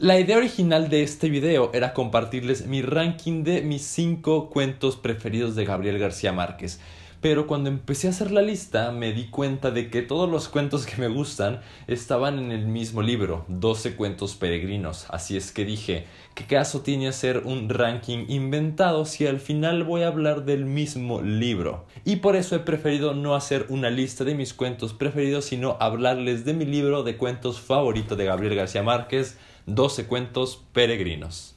La idea original de este video era compartirles mi ranking de mis 5 cuentos preferidos de Gabriel García Márquez, pero cuando empecé a hacer la lista me di cuenta de que todos los cuentos que me gustan estaban en el mismo libro, 12 cuentos peregrinos, así es que dije, ¿qué caso tiene hacer un ranking inventado si al final voy a hablar del mismo libro? Y por eso he preferido no hacer una lista de mis cuentos preferidos, sino hablarles de mi libro de cuentos favorito de Gabriel García Márquez, 12 cuentos peregrinos.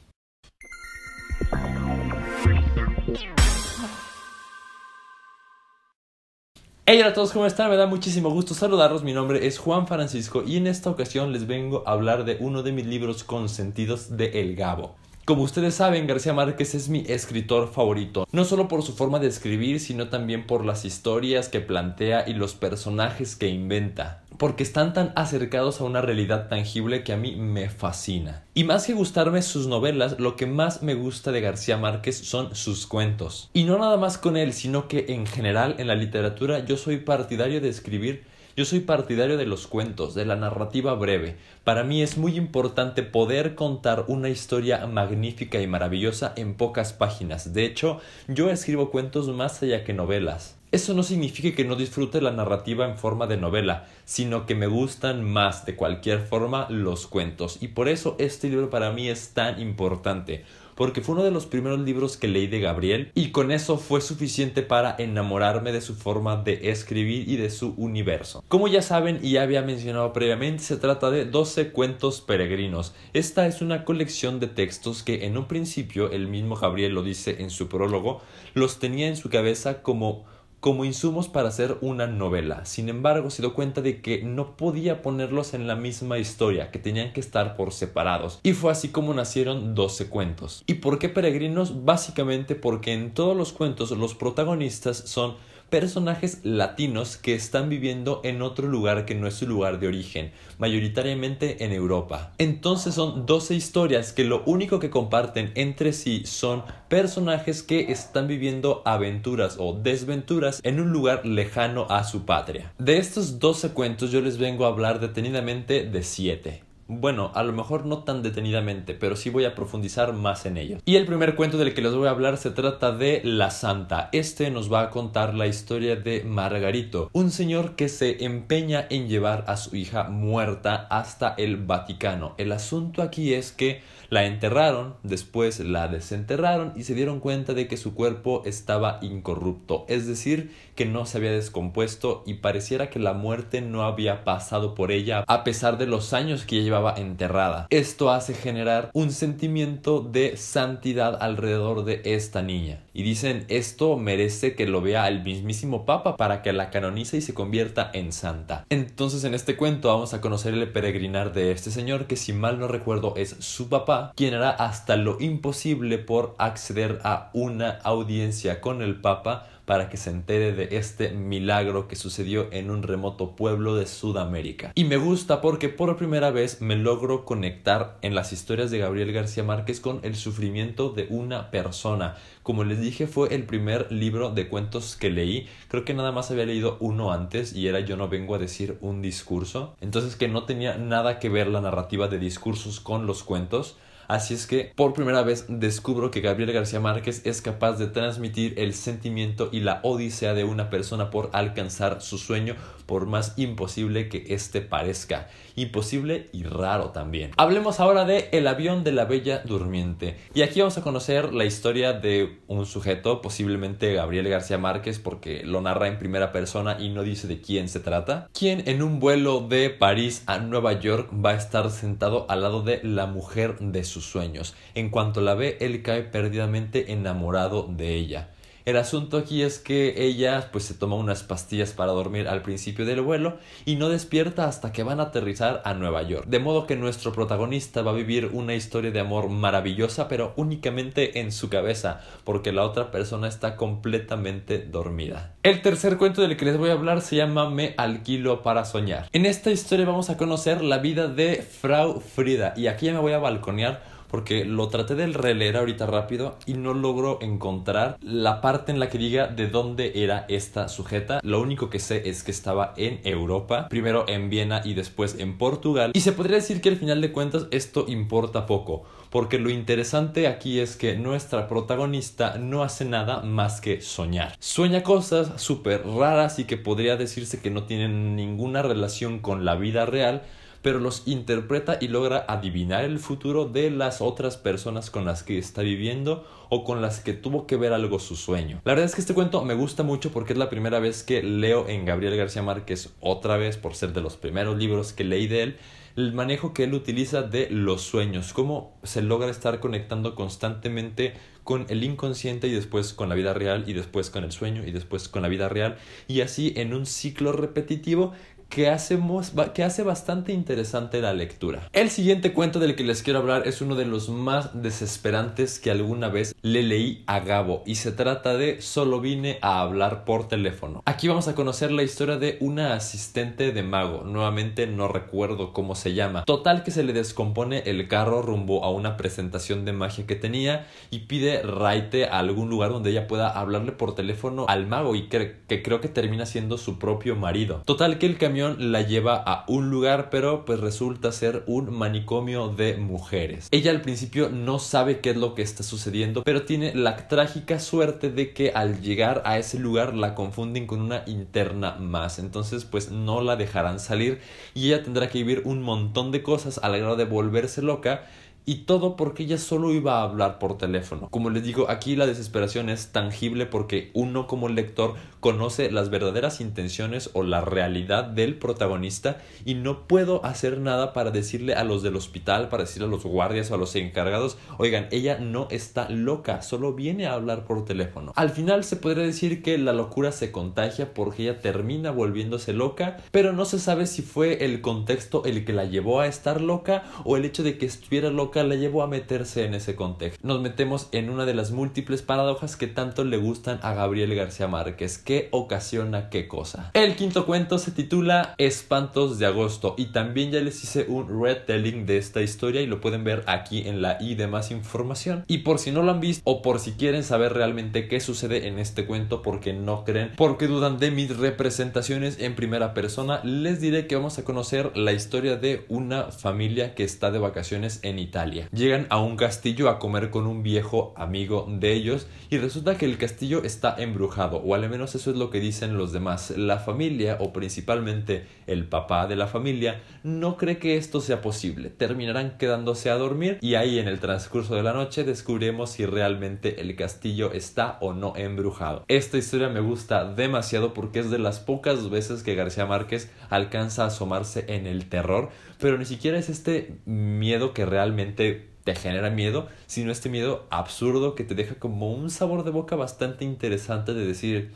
Hey, hola a todos, ¿cómo están? Me da muchísimo gusto saludarlos. Mi nombre es Juan Francisco y en esta ocasión les vengo a hablar de uno de mis libros consentidos de El Gabo. Como ustedes saben, García Márquez es mi escritor favorito, no solo por su forma de escribir, sino también por las historias que plantea y los personajes que inventa porque están tan acercados a una realidad tangible que a mí me fascina. Y más que gustarme sus novelas, lo que más me gusta de García Márquez son sus cuentos. Y no nada más con él, sino que en general en la literatura yo soy partidario de escribir yo soy partidario de los cuentos, de la narrativa breve. Para mí es muy importante poder contar una historia magnífica y maravillosa en pocas páginas. De hecho, yo escribo cuentos más allá que novelas. Eso no significa que no disfrute la narrativa en forma de novela, sino que me gustan más de cualquier forma los cuentos. Y por eso este libro para mí es tan importante, porque fue uno de los primeros libros que leí de Gabriel y con eso fue suficiente para enamorarme de su forma de escribir y de su universo. Como ya saben y ya había mencionado previamente, se trata de 12 cuentos peregrinos. Esta es una colección de textos que en un principio, el mismo Gabriel lo dice en su prólogo, los tenía en su cabeza como como insumos para hacer una novela. Sin embargo, se dio cuenta de que no podía ponerlos en la misma historia, que tenían que estar por separados. Y fue así como nacieron 12 cuentos. ¿Y por qué peregrinos? Básicamente porque en todos los cuentos los protagonistas son personajes latinos que están viviendo en otro lugar que no es su lugar de origen, mayoritariamente en Europa. Entonces son 12 historias que lo único que comparten entre sí son personajes que están viviendo aventuras o desventuras en un lugar lejano a su patria. De estos 12 cuentos yo les vengo a hablar detenidamente de 7. Bueno, a lo mejor no tan detenidamente, pero sí voy a profundizar más en ello. Y el primer cuento del que les voy a hablar se trata de La Santa. Este nos va a contar la historia de Margarito, un señor que se empeña en llevar a su hija muerta hasta el Vaticano. El asunto aquí es que la enterraron, después la desenterraron y se dieron cuenta de que su cuerpo estaba incorrupto, es decir, no se había descompuesto y pareciera que la muerte no había pasado por ella a pesar de los años que llevaba enterrada. Esto hace generar un sentimiento de santidad alrededor de esta niña. Y dicen, esto merece que lo vea el mismísimo Papa para que la canonice y se convierta en santa. Entonces en este cuento vamos a conocer el peregrinar de este señor que si mal no recuerdo es su papá, quien hará hasta lo imposible por acceder a una audiencia con el Papa para que se entere de este milagro que sucedió en un remoto pueblo de Sudamérica. Y me gusta porque por primera vez me logro conectar en las historias de Gabriel García Márquez con el sufrimiento de una persona. Como les dije, fue el primer libro de cuentos que leí. Creo que nada más había leído uno antes y era Yo no vengo a decir un discurso. Entonces que no tenía nada que ver la narrativa de discursos con los cuentos. Así es que por primera vez descubro que Gabriel García Márquez es capaz de transmitir el sentimiento y la odisea de una persona por alcanzar su sueño, por más imposible que éste parezca. Imposible y raro también. Hablemos ahora de El avión de la Bella Durmiente. Y aquí vamos a conocer la historia de un sujeto, posiblemente Gabriel García Márquez, porque lo narra en primera persona y no dice de quién se trata, quien en un vuelo de París a Nueva York va a estar sentado al lado de la mujer de su sueños. En cuanto la ve, él cae perdidamente enamorado de ella. El asunto aquí es que ella pues se toma unas pastillas para dormir al principio del vuelo y no despierta hasta que van a aterrizar a Nueva York. De modo que nuestro protagonista va a vivir una historia de amor maravillosa pero únicamente en su cabeza porque la otra persona está completamente dormida. El tercer cuento del que les voy a hablar se llama Me alquilo para soñar. En esta historia vamos a conocer la vida de Frau Frida y aquí ya me voy a balconear porque lo traté de releer ahorita rápido y no logro encontrar la parte en la que diga de dónde era esta sujeta. Lo único que sé es que estaba en Europa, primero en Viena y después en Portugal. Y se podría decir que al final de cuentas esto importa poco, porque lo interesante aquí es que nuestra protagonista no hace nada más que soñar. Sueña cosas súper raras y que podría decirse que no tienen ninguna relación con la vida real, pero los interpreta y logra adivinar el futuro de las otras personas con las que está viviendo o con las que tuvo que ver algo su sueño. La verdad es que este cuento me gusta mucho porque es la primera vez que leo en Gabriel García Márquez otra vez por ser de los primeros libros que leí de él el manejo que él utiliza de los sueños, cómo se logra estar conectando constantemente con el inconsciente y después con la vida real y después con el sueño y después con la vida real y así en un ciclo repetitivo que, hacemos, que hace bastante interesante la lectura. El siguiente cuento del que les quiero hablar es uno de los más desesperantes que alguna vez le leí a Gabo y se trata de Solo vine a hablar por teléfono. Aquí vamos a conocer la historia de una asistente de mago, nuevamente no recuerdo cómo se llama. Total que se le descompone el carro rumbo a una presentación de magia que tenía y pide raite a algún lugar donde ella pueda hablarle por teléfono al mago y que, que creo que termina siendo su propio marido. Total que el camión la lleva a un lugar, pero pues resulta ser un manicomio de mujeres. Ella al principio no sabe qué es lo que está sucediendo, pero tiene la trágica suerte de que al llegar a ese lugar la confunden con una interna más. Entonces pues no la dejarán salir y ella tendrá que vivir un montón de cosas a la hora de volverse loca y todo porque ella solo iba a hablar por teléfono. Como les digo, aquí la desesperación es tangible porque uno como lector conoce las verdaderas intenciones o la realidad del protagonista y no puedo hacer nada para decirle a los del hospital, para decirle a los guardias o a los encargados, oigan, ella no está loca, solo viene a hablar por teléfono. Al final se podría decir que la locura se contagia porque ella termina volviéndose loca, pero no se sabe si fue el contexto el que la llevó a estar loca o el hecho de que estuviera loca le la llevó a meterse en ese contexto. Nos metemos en una de las múltiples paradojas que tanto le gustan a Gabriel García Márquez. ¿Qué ocasiona qué cosa? El quinto cuento se titula Espantos de Agosto y también ya les hice un retelling de esta historia y lo pueden ver aquí en la i de más información. Y por si no lo han visto o por si quieren saber realmente qué sucede en este cuento porque no creen, porque dudan de mis representaciones en primera persona, les diré que vamos a conocer la historia de una familia que está de vacaciones en Italia Llegan a un castillo a comer con un viejo amigo de ellos y resulta que el castillo está embrujado, o al menos eso es lo que dicen los demás. La familia, o principalmente el papá de la familia, no cree que esto sea posible. Terminarán quedándose a dormir y ahí en el transcurso de la noche descubriremos si realmente el castillo está o no embrujado. Esta historia me gusta demasiado porque es de las pocas veces que García Márquez alcanza a asomarse en el terror pero ni siquiera es este miedo que realmente te genera miedo, sino este miedo absurdo que te deja como un sabor de boca bastante interesante de decir,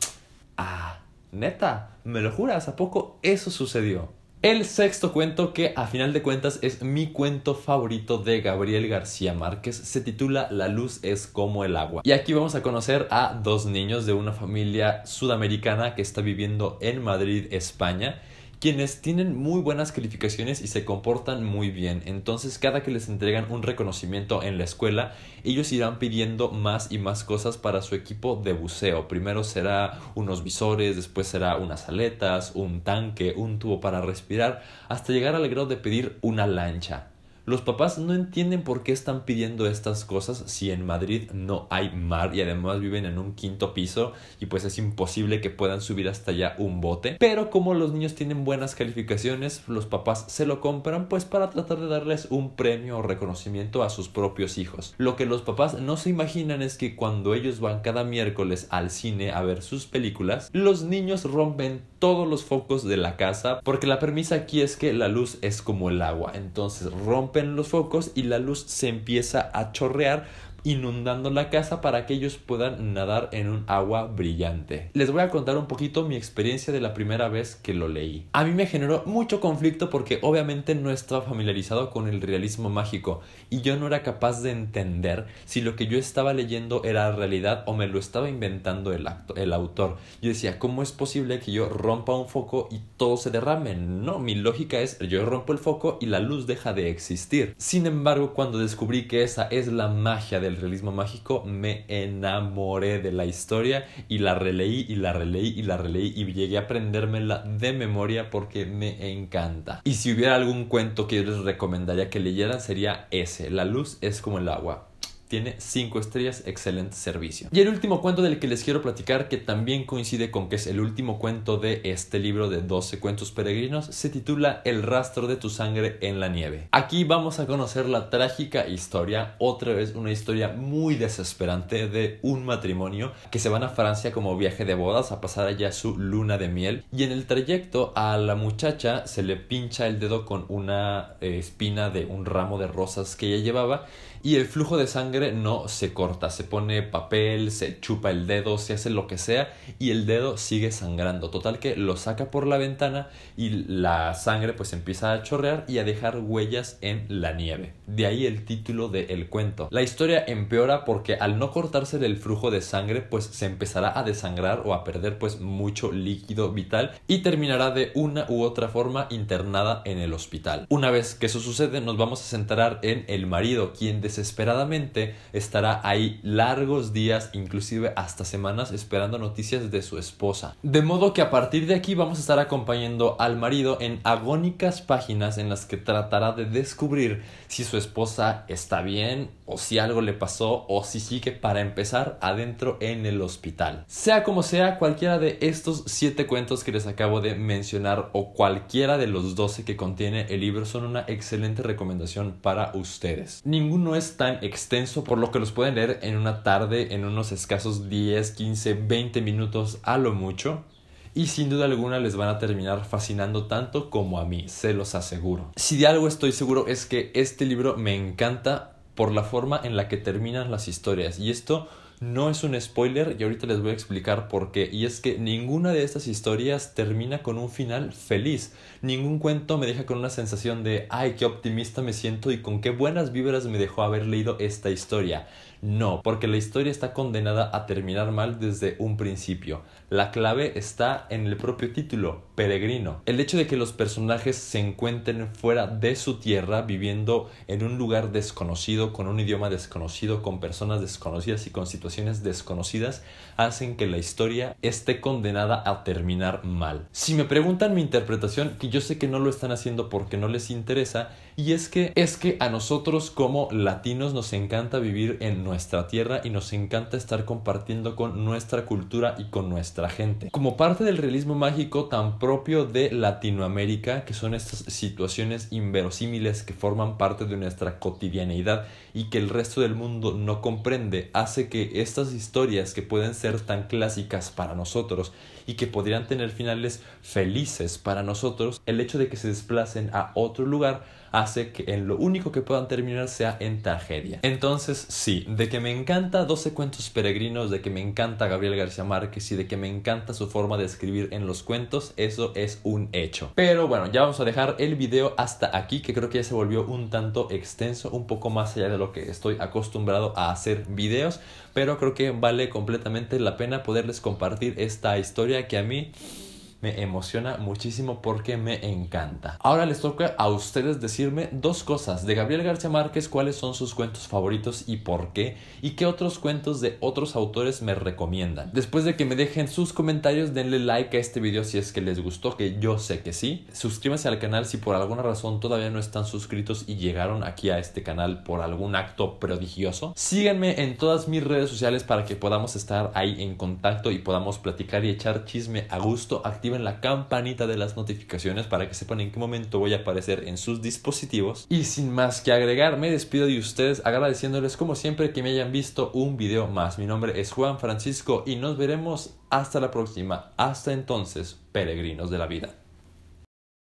ah, neta, me lo juras, ¿a poco eso sucedió? El sexto cuento, que a final de cuentas es mi cuento favorito de Gabriel García Márquez, se titula La luz es como el agua. Y aquí vamos a conocer a dos niños de una familia sudamericana que está viviendo en Madrid, España quienes tienen muy buenas calificaciones y se comportan muy bien. Entonces cada que les entregan un reconocimiento en la escuela, ellos irán pidiendo más y más cosas para su equipo de buceo. Primero será unos visores, después será unas aletas, un tanque, un tubo para respirar, hasta llegar al grado de pedir una lancha. Los papás no entienden por qué están pidiendo estas cosas si en Madrid no hay mar y además viven en un quinto piso y pues es imposible que puedan subir hasta allá un bote. Pero como los niños tienen buenas calificaciones, los papás se lo compran pues para tratar de darles un premio o reconocimiento a sus propios hijos. Lo que los papás no se imaginan es que cuando ellos van cada miércoles al cine a ver sus películas, los niños rompen todos los focos de la casa porque la premisa aquí es que la luz es como el agua, entonces rompen ven los focos y la luz se empieza a chorrear inundando la casa para que ellos puedan nadar en un agua brillante. Les voy a contar un poquito mi experiencia de la primera vez que lo leí. A mí me generó mucho conflicto porque obviamente no estaba familiarizado con el realismo mágico y yo no era capaz de entender si lo que yo estaba leyendo era realidad o me lo estaba inventando el, el autor. Yo decía, ¿cómo es posible que yo rompa un foco y todo se derrame? No, mi lógica es yo rompo el foco y la luz deja de existir. Sin embargo, cuando descubrí que esa es la magia del realismo mágico, me enamoré de la historia y la releí y la releí y la releí y llegué a aprendérmela de memoria porque me encanta. Y si hubiera algún cuento que yo les recomendaría que leyeran sería ese, La luz es como el agua tiene 5 estrellas, excelente servicio. Y el último cuento del que les quiero platicar, que también coincide con que es el último cuento de este libro de 12 cuentos peregrinos, se titula El rastro de tu sangre en la nieve. Aquí vamos a conocer la trágica historia, otra vez una historia muy desesperante de un matrimonio que se van a Francia como viaje de bodas a pasar allá su luna de miel y en el trayecto a la muchacha se le pincha el dedo con una eh, espina de un ramo de rosas que ella llevaba y el flujo de sangre no se corta, se pone papel, se chupa el dedo, se hace lo que sea y el dedo sigue sangrando. Total que lo saca por la ventana y la sangre pues empieza a chorrear y a dejar huellas en la nieve. De ahí el título del cuento. La historia empeora porque al no cortarse el flujo de sangre pues se empezará a desangrar o a perder pues mucho líquido vital y terminará de una u otra forma internada en el hospital. Una vez que eso sucede nos vamos a centrar en el marido quien desesperadamente estará ahí largos días, inclusive hasta semanas, esperando noticias de su esposa. De modo que a partir de aquí vamos a estar acompañando al marido en agónicas páginas en las que tratará de descubrir si su esposa está bien o si algo le pasó o si sigue para empezar adentro en el hospital. Sea como sea, cualquiera de estos siete cuentos que les acabo de mencionar o cualquiera de los 12 que contiene el libro son una excelente recomendación para ustedes. Ninguno es tan extenso, por lo que los pueden leer en una tarde, en unos escasos 10, 15, 20 minutos a lo mucho. Y sin duda alguna les van a terminar fascinando tanto como a mí, se los aseguro. Si de algo estoy seguro es que este libro me encanta por la forma en la que terminan las historias. Y esto no es un spoiler y ahorita les voy a explicar por qué. Y es que ninguna de estas historias termina con un final feliz. Ningún cuento me deja con una sensación de, ay, qué optimista me siento y con qué buenas vibras me dejó haber leído esta historia. No, porque la historia está condenada a terminar mal desde un principio. La clave está en el propio título, peregrino. El hecho de que los personajes se encuentren fuera de su tierra, viviendo en un lugar desconocido, con un idioma desconocido, con personas desconocidas y con situaciones desconocidas, hacen que la historia esté condenada a terminar mal. Si me preguntan mi interpretación, que yo sé que no lo están haciendo porque no les interesa, y es que es que a nosotros como latinos nos encanta vivir en nuestra tierra y nos encanta estar compartiendo con nuestra cultura y con nuestra gente. Como parte del realismo mágico tan propio de Latinoamérica, que son estas situaciones inverosímiles que forman parte de nuestra cotidianeidad y que el resto del mundo no comprende, hace que estas historias que pueden ser tan clásicas para nosotros y que podrían tener finales felices para nosotros, el hecho de que se desplacen a otro lugar hace que en lo único que puedan terminar sea en tragedia. Entonces, sí, de que me encanta 12 cuentos peregrinos, de que me encanta Gabriel García Márquez y de que me encanta su forma de escribir en los cuentos, eso es un hecho. Pero bueno, ya vamos a dejar el video hasta aquí, que creo que ya se volvió un tanto extenso, un poco más allá de lo que estoy acostumbrado a hacer videos, pero creo que vale completamente la pena poderles compartir esta historia que a mí me emociona muchísimo porque me encanta. Ahora les toca a ustedes decirme dos cosas de Gabriel García Márquez, cuáles son sus cuentos favoritos y por qué, y qué otros cuentos de otros autores me recomiendan. Después de que me dejen sus comentarios, denle like a este video si es que les gustó, que yo sé que sí. Suscríbanse al canal si por alguna razón todavía no están suscritos y llegaron aquí a este canal por algún acto prodigioso. Síganme en todas mis redes sociales para que podamos estar ahí en contacto y podamos platicar y echar chisme a gusto. Activen en la campanita de las notificaciones para que sepan en qué momento voy a aparecer en sus dispositivos. Y sin más que agregar, me despido de ustedes agradeciéndoles como siempre que me hayan visto un video más. Mi nombre es Juan Francisco y nos veremos hasta la próxima. Hasta entonces, peregrinos de la vida.